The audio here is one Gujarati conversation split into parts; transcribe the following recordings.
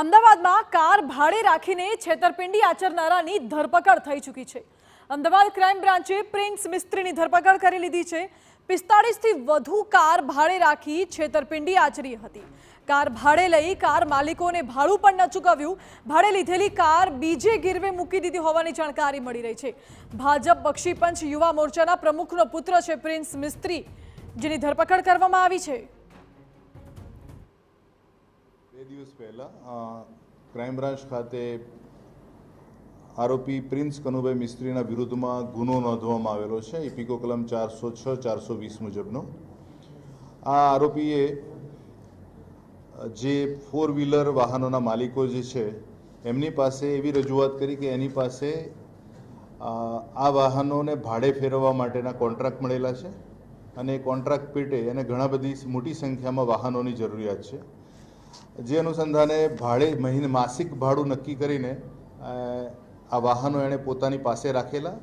અમદાવાદમાં કાર ભાડે રાખીને છેતરપિંડી આચરનારાની ધરપકડ થઈ ચૂકી છે અમદાવાદ ક્રાઇમ બ્રાન્ચે પ્રિન્સ મિસ્ત્રીની ધરપકડ કરી લીધી છે પિસ્તાળીસથી વધુ કાર ભાડે રાખી છેતરપિંડી આચરી હતી કાર ભાડે લઈ કાર માલિકોને ભાડું પણ ન ચૂકવ્યું ભાડે લીધેલી કાર બીજે ગીરવે મૂકી દીધી હોવાની જાણકારી મળી રહી છે ભાજપ બક્ષીપંચ યુવા મોરચાના પ્રમુખનો પુત્ર છે પ્રિન્સ મિસ્ત્રી જેની ધરપકડ કરવામાં આવી છે દિવસ પહેલાં ક્રાઇમ બ્રાન્ચ ખાતે આરોપી પ્રિન્સ કનુભાઈ મિસ્ત્રીના વિરુદ્ધમાં ગુનો નોંધવામાં આવેલો છે ઇપિકો કલમ ચારસો છ ચારસો વીસ મુજબનો આ આરોપીએ જે ફોર વ્હીલર વાહનોના માલિકો જે છે એમની પાસે એવી રજૂઆત કરી કે એની પાસે આ વાહનોને ભાડે ફેરવવા માટેના કોન્ટ્રાક્ટ મળેલા છે અને કોન્ટ્રાક્ટ પેટે એને ઘણા બધી મોટી સંખ્યામાં વાહનોની જરૂરિયાત છે જે અનુસંધાને ભાડે મહિને માસિક ભાડું નક્કી કરીને આ વાહનો એણે પોતાની પાસે રાખેલા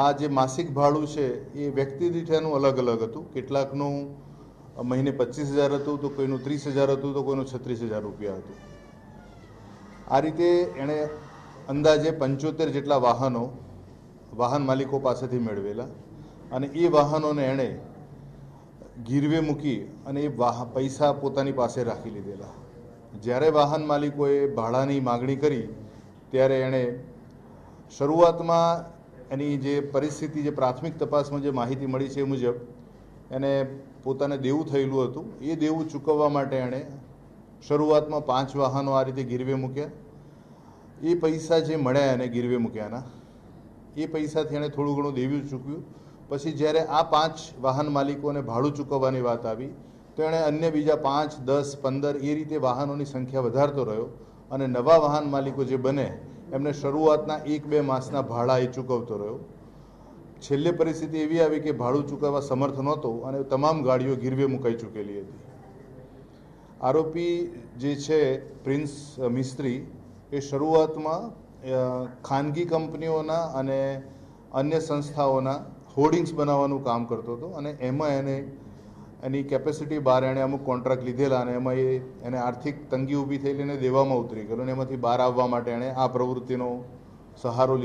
આ જે માસિક ભાડું છે એ વ્યક્તિ દીઠ એનું અલગ અલગ હતું કેટલાકનું મહિને પચીસ હજાર હતું તો કોઈનું ત્રીસ હજાર હતું તો કોઈનું છત્રીસ હજાર રૂપિયા હતું આ રીતે એણે અંદાજે પંચોતેર જેટલા વાહનો વાહન માલિકો પાસેથી મેળવેલા અને એ વાહનોને એણે ગીરવે મૂકી અને એ પૈસા પોતાની પાસે રાખી લીધેલા જ્યારે વાહન માલિકોએ ભાડાની માગણી કરી ત્યારે એણે શરૂઆતમાં એની જે પરિસ્થિતિ જે પ્રાથમિક તપાસમાં જે માહિતી મળી છે એ મુજબ એને પોતાને દેવું થયેલું હતું એ દેવું ચૂકવવા માટે એણે શરૂઆતમાં પાંચ વાહનો આ રીતે ગીરવે મૂક્યા એ પૈસા જે મળ્યા એને ગીરવે મૂક્યાના એ પૈસાથી એણે થોડું ઘણું દેવ્યું ચૂક્યું પછી જ્યારે આ પાંચ વાહન માલિકોને ભાડું ચૂકવવાની વાત આવી તો એણે અન્ય બીજા પાંચ દસ પંદર એ રીતે વાહનોની સંખ્યા વધારતો રહ્યો અને નવા વાહન માલિકો જે બને એમને શરૂઆતના એક બે માસના ભાડા એ ચૂકવતો રહ્યો છેલ્લે પરિસ્થિતિ એવી આવી કે ભાડું ચૂકવવા સમર્થ નહોતો અને તમામ ગાડીઓ ગીરવે મુકાઈ ચૂકેલી હતી આરોપી જે છે પ્રિન્સ મિસ્ત્રી એ શરૂઆતમાં ખાનગી કંપનીઓના અને અન્ય સંસ્થાઓના હોર્ડિંગ્સ બનાવવાનું કામ કરતો હતો અને એમાં એને એની કેપેસિટી બહાર એણે અમુક કોન્ટ્રાક્ટ લીધેલા અને એમાં એ એને આર્થિક તંગી ઊભી થયેલી એને દેવામાં ઉતરી ગયેલો અને એમાંથી બહાર આવવા માટે એણે આ પ્રવૃત્તિનો સહારો લીધો